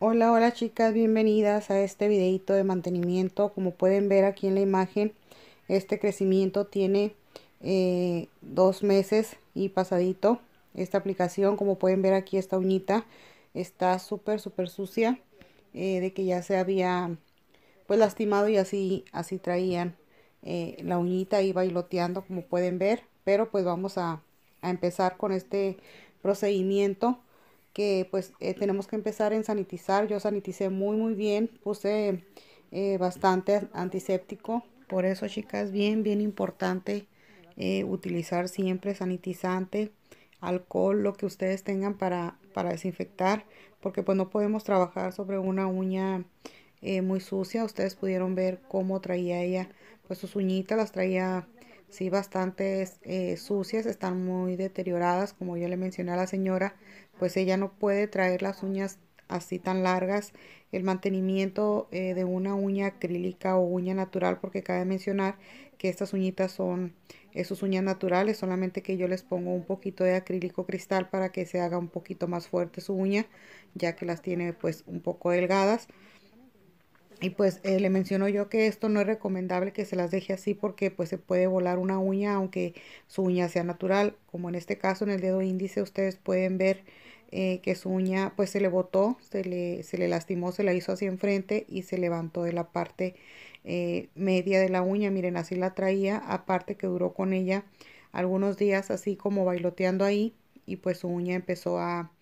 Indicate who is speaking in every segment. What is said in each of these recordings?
Speaker 1: Hola, hola chicas, bienvenidas a este videito de mantenimiento. Como pueden ver aquí en la imagen, este crecimiento tiene eh, dos meses y pasadito. Esta aplicación, como pueden ver aquí, esta uñita está súper, súper sucia. Eh, de que ya se había pues lastimado y así, así traían eh, la uñita y bailoteando como pueden ver. Pero pues vamos a, a empezar con este procedimiento que pues eh, tenemos que empezar en sanitizar. Yo saniticé muy muy bien, puse eh, bastante antiséptico. Por eso chicas, bien bien importante eh, utilizar siempre sanitizante, alcohol, lo que ustedes tengan para, para desinfectar, porque pues no podemos trabajar sobre una uña muy sucia. Ustedes pudieron ver cómo traía ella, pues sus uñitas las traía sí, bastante eh, sucias, están muy deterioradas, como yo le mencioné a la señora, pues ella no puede traer las uñas así tan largas. El mantenimiento eh, de una uña acrílica o uña natural, porque cabe mencionar que estas uñitas son eh, sus uñas naturales, solamente que yo les pongo un poquito de acrílico cristal para que se haga un poquito más fuerte su uña, ya que las tiene pues un poco delgadas. Y pues eh, le menciono yo que esto no es recomendable que se las deje así porque pues se puede volar una uña aunque su uña sea natural. Como en este caso en el dedo índice ustedes pueden ver eh, que su uña pues se le botó, se le, se le lastimó, se la hizo así enfrente y se levantó de la parte eh, media de la uña. Miren así la traía, aparte que duró con ella algunos días así como bailoteando ahí y pues su uña empezó a,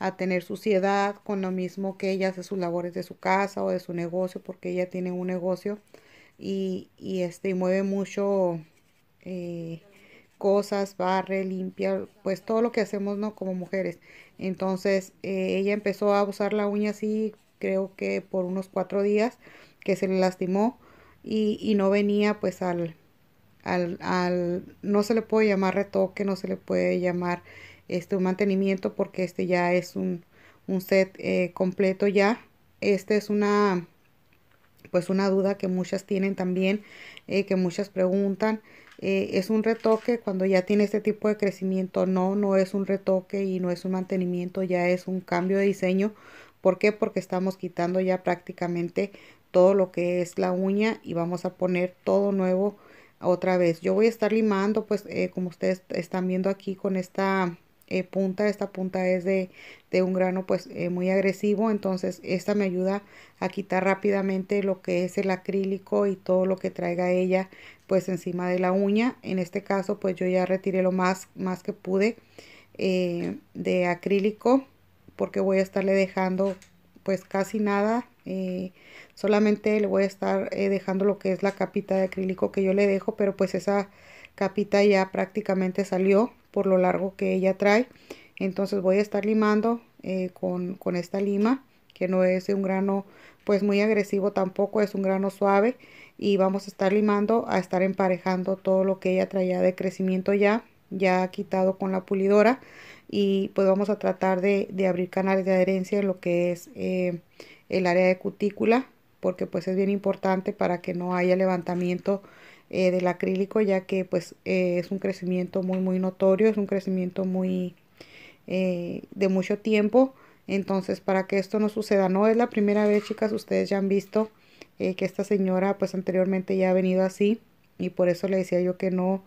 Speaker 1: a tener suciedad con lo mismo que ella hace sus labores de su casa o de su negocio, porque ella tiene un negocio y, y este, mueve mucho eh, cosas, barre, limpia, pues todo lo que hacemos ¿no? como mujeres. Entonces eh, ella empezó a usar la uña así, creo que por unos cuatro días, que se le lastimó y, y no venía pues al, al, al, no se le puede llamar retoque, no se le puede llamar este, un mantenimiento porque este ya es un, set eh, completo ya. Esta es una, pues una duda que muchas tienen también, eh, que muchas preguntan. Eh, es un retoque cuando ya tiene este tipo de crecimiento. No, no es un retoque y no es un mantenimiento, ya es un cambio de diseño. ¿Por qué? Porque estamos quitando ya prácticamente todo lo que es la uña y vamos a poner todo nuevo otra vez. Yo voy a estar limando, pues como ustedes están viendo aquí con esta eh, punta, esta punta es de, un grano pues eh, muy agresivo, entonces esta me ayuda a quitar rápidamente lo que es el acrílico y todo lo que traiga ella pues encima de la uña, en este caso pues yo ya retiré lo más, más que pude eh, de acrílico porque voy a estarle dejando pues casi nada solamente le voy a estar dejando lo que es la capita de acrílico que yo le dejo pero pues esa capita ya prácticamente salió por lo largo que ella trae entonces voy a estar limando eh, con, esta lima que no es un grano pues muy agresivo tampoco es un grano suave y vamos a estar limando a estar emparejando todo lo que ella traía de crecimiento ya ya quitado con la pulidora y pues vamos a tratar de, abrir canales de adherencia en lo que es eh, el área de cutícula porque pues es bien importante para que no haya levantamiento eh, del acrílico ya que pues eh, es un crecimiento muy muy notorio, es un crecimiento muy eh, de mucho tiempo. Entonces para que esto no suceda, no es la primera vez chicas, ustedes ya han visto que esta señora pues anteriormente ya ha venido así y por eso le decía yo que no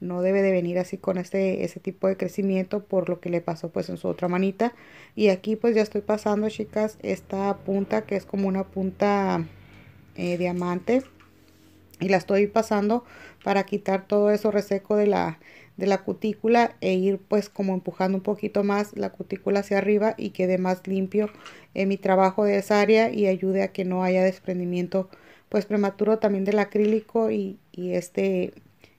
Speaker 1: no debe de venir así con este, ese tipo de crecimiento por lo que le pasó pues en su otra manita y aquí pues ya estoy pasando chicas esta punta que es como una punta diamante y la estoy pasando para quitar todo eso reseco de la, de la cutícula e ir pues como empujando un poquito más la cutícula hacia arriba y quede más limpio en eh, mi trabajo de esa área y ayude a que no haya desprendimiento pues prematuro también del acrílico y, este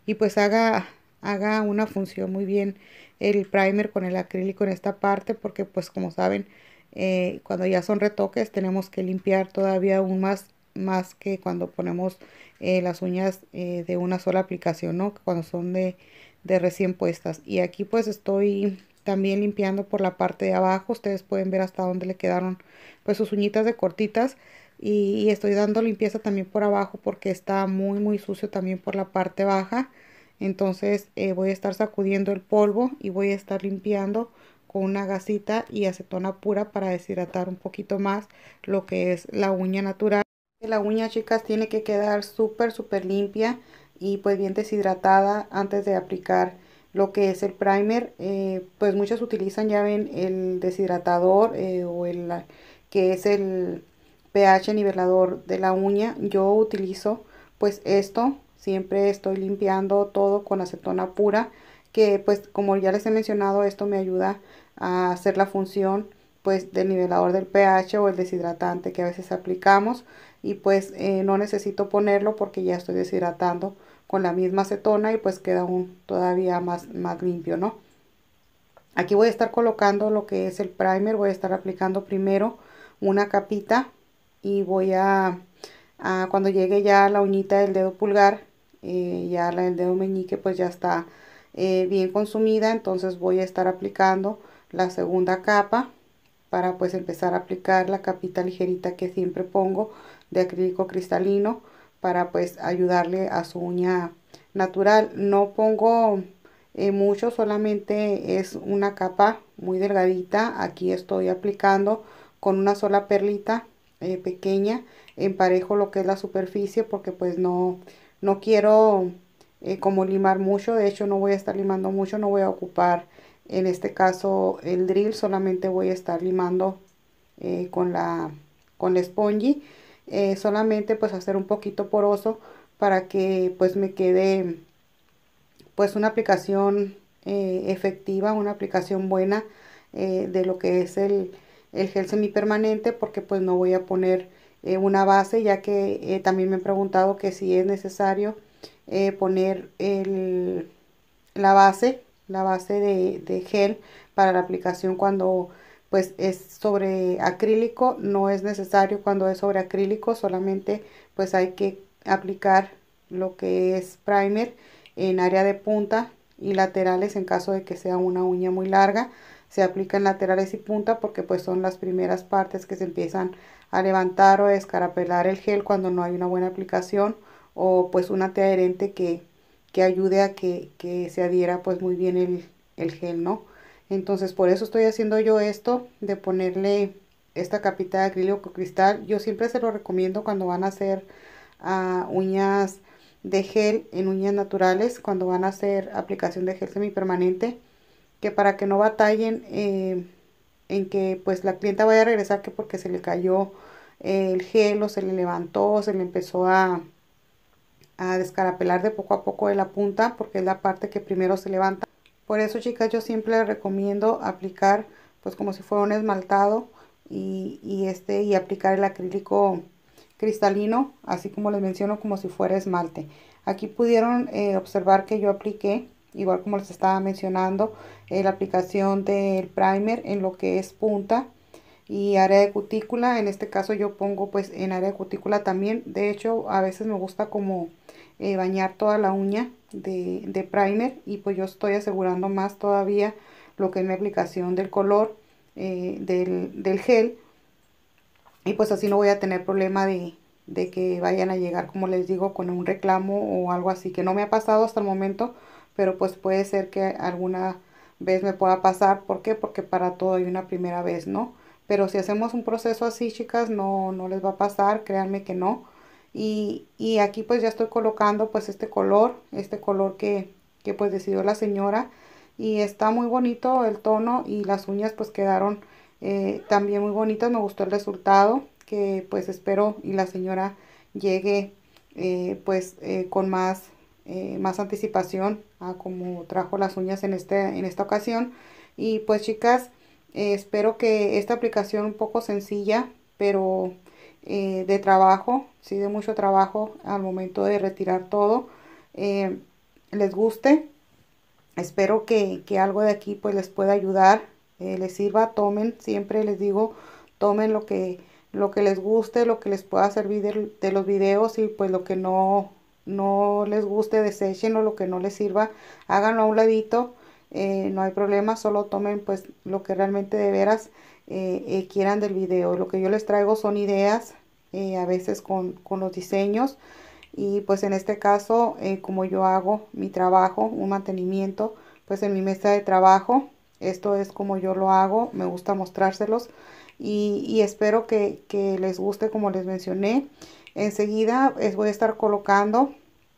Speaker 1: y pues haga haga una función muy bien el primer con el acrílico en esta parte porque pues como saben eh, cuando ya son retoques tenemos que limpiar todavía aún más más que cuando ponemos eh, las uñas eh, de una sola aplicación, ¿no? Cuando son de, recién puestas. Y aquí pues estoy también limpiando por la parte de abajo. Ustedes pueden ver hasta dónde le quedaron pues sus uñitas de cortitas. Y, estoy dando limpieza también por abajo porque está muy muy sucio también por la parte baja. Entonces eh, voy a estar sacudiendo el polvo y voy a estar limpiando con una gasita y acetona pura para deshidratar un poquito más lo que es la uña natural. La uña, chicas, tiene que quedar súper, súper limpia y pues bien deshidratada antes de aplicar lo que es el primer. Eh, pues muchas utilizan, ya ven, el deshidratador eh, o el que es el pH nivelador de la uña. Yo utilizo pues esto, siempre estoy limpiando todo con acetona pura que pues como ya les he mencionado esto me ayuda a hacer la función pues del nivelador del pH o el deshidratante que a veces aplicamos y pues eh, no necesito ponerlo porque ya estoy deshidratando con la misma acetona y pues queda aún todavía más, más limpio, ¿no? Aquí voy a estar colocando lo que es el primer, voy a estar aplicando primero una capita y voy a, a cuando llegue ya la uñita del dedo pulgar, eh, ya la del dedo meñique pues ya está eh, bien consumida, entonces voy a estar aplicando la segunda capa para pues empezar a aplicar la capita ligerita que siempre pongo de acrílico cristalino para pues ayudarle a su uña natural. No pongo eh, mucho, solamente es una capa muy delgadita. Aquí estoy aplicando con una sola perlita pequeña eh, pequeña. Emparejo lo que es la superficie porque pues no, no quiero eh, como limar mucho. De hecho no voy a estar limando mucho, no voy a ocupar en este caso el drill. Solamente voy a estar limando con, la, con la spongy eh, solamente pues hacer un poquito poroso para que pues me quede pues una aplicación eh, efectiva, una aplicación buena eh, de lo que es el, gel semipermanente porque pues no voy a poner una base ya que también me han preguntado que si es necesario poner el, la base, la base de, de, gel para la aplicación cuando pues es sobre acrílico, no es necesario cuando es sobre acrílico, solamente pues hay que aplicar lo que es primer en área de punta y laterales en caso de que sea una uña muy larga se aplica en laterales y punta porque pues son las primeras partes que se empiezan a levantar o a escarapelar el gel cuando no hay una buena aplicación o pues un adherente que, que ayude a que, se adhiera pues muy bien el gel no entonces por eso estoy haciendo yo esto de ponerle esta capita de acrílico cristal. Yo siempre se lo recomiendo cuando van a hacer ah, uñas de gel en uñas naturales, cuando van a hacer aplicación de gel semipermanente, que para que no batallen eh, en que pues la clienta vaya a regresar que porque se le cayó el gel o se le levantó, se le empezó a, a descarapelar de poco a poco de la punta porque es la parte que primero se levanta. Por eso, chicas, yo siempre les recomiendo aplicar, pues como si fuera un esmaltado y, este, y aplicar el acrílico cristalino, así como les menciono, como si fuera esmalte. Aquí pudieron eh, observar que yo apliqué, igual como les estaba mencionando, eh, la aplicación del primer en lo que es punta y área de cutícula. En este caso yo pongo pues en área de cutícula también. De hecho a veces me gusta como eh, bañar toda la uña de, primer y pues yo estoy asegurando más todavía lo que es mi aplicación del color eh, del, gel y pues así no voy a tener problema de, de, que vayan a llegar como les digo con un reclamo o algo así que no me ha pasado hasta el momento pero pues puede ser que alguna vez me pueda pasar ¿por qué? porque para todo hay una primera vez ¿no? Pero si hacemos un proceso así, chicas, no, no les va a pasar, créanme que no. Y, y aquí pues ya estoy colocando pues este color, este color que, que pues decidió la señora. Y está muy bonito el tono y las uñas pues quedaron eh, también muy bonitas. Me gustó el resultado que pues espero y la señora llegue eh, pues eh, con más, más anticipación a como trajo las uñas en, este, en esta ocasión. Y pues chicas... Eh, espero que esta aplicación un poco sencilla, pero eh, de trabajo, sí de mucho trabajo al momento de retirar todo, eh, les guste. Espero que, algo de aquí pues les pueda ayudar, les sirva, tomen, siempre les digo, tomen lo que, lo que les guste, lo que les pueda servir de, los videos y pues lo que no, no les guste, desechen o lo que no les sirva, háganlo a un ladito eh, no hay problema, solo tomen pues lo que realmente de veras eh, eh, quieran del video. Lo que yo les traigo son ideas, a veces con, los diseños y pues en este caso como yo hago mi trabajo, un mantenimiento pues en mi mesa de trabajo, esto es como yo lo hago, me gusta mostrárselos y, y espero que, que les guste como les mencioné. Enseguida les voy a estar colocando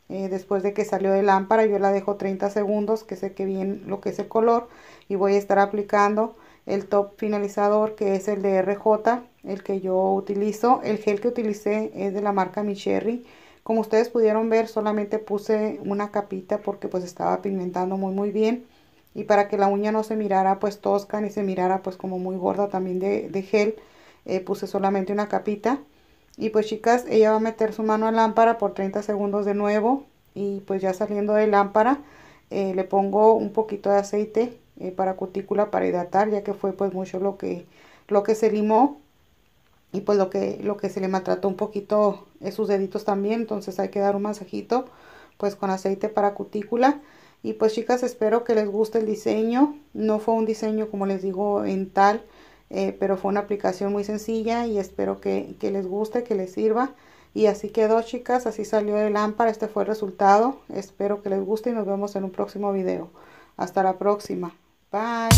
Speaker 1: eh, después de que salió de lámpara yo la dejo 30 segundos que sé que bien lo que es el color y voy a estar aplicando el top finalizador que es el de RJ el que yo utilizo el gel que utilicé es de la marca Micherry. como ustedes pudieron ver solamente puse una capita porque pues estaba pigmentando muy muy bien y para que la uña no se mirara pues tosca ni se mirara pues como muy gorda también de, gel eh, puse solamente una capita y pues chicas, ella va a meter su mano a lámpara por 30 segundos de nuevo. Y pues ya saliendo de lámpara, eh, le pongo un poquito de aceite eh, para cutícula para hidratar, ya que fue pues mucho lo que, lo que se limó. Y pues lo que, lo que se le maltrató un poquito es sus deditos también, entonces hay que dar un masajito pues con aceite para cutícula. Y pues chicas, espero que les guste el diseño. No fue un diseño, como les digo, en tal eh, pero fue una aplicación muy sencilla y espero que, les guste, que les sirva. Y así quedó chicas, así salió el lámpara, este fue el resultado. Espero que les guste y nos vemos en un próximo video. Hasta la próxima. Bye.